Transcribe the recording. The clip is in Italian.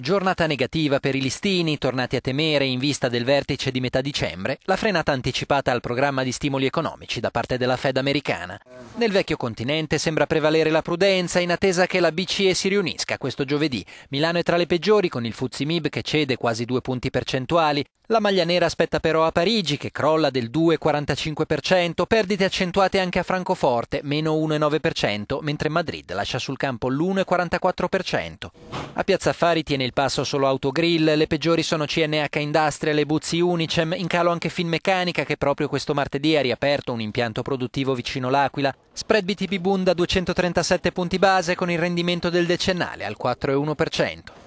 Giornata negativa per i listini, tornati a temere in vista del vertice di metà dicembre, la frenata anticipata al programma di stimoli economici da parte della Fed americana. Nel vecchio continente sembra prevalere la prudenza in attesa che la BCE si riunisca questo giovedì. Milano è tra le peggiori con il Fuzzi Mib che cede quasi due punti percentuali. La maglia nera aspetta però a Parigi che crolla del 2,45%, perdite accentuate anche a Francoforte, meno 1,9%, mentre Madrid lascia sul campo l'1,44%. A Piazza Affari tiene il il passo solo Autogrill, le peggiori sono CNH Industrial e Buzzi Unicem, in calo anche Finmeccanica che proprio questo martedì ha riaperto un impianto produttivo vicino l'Aquila. Spread BTP Bund a 237 punti base con il rendimento del decennale al 4,1%.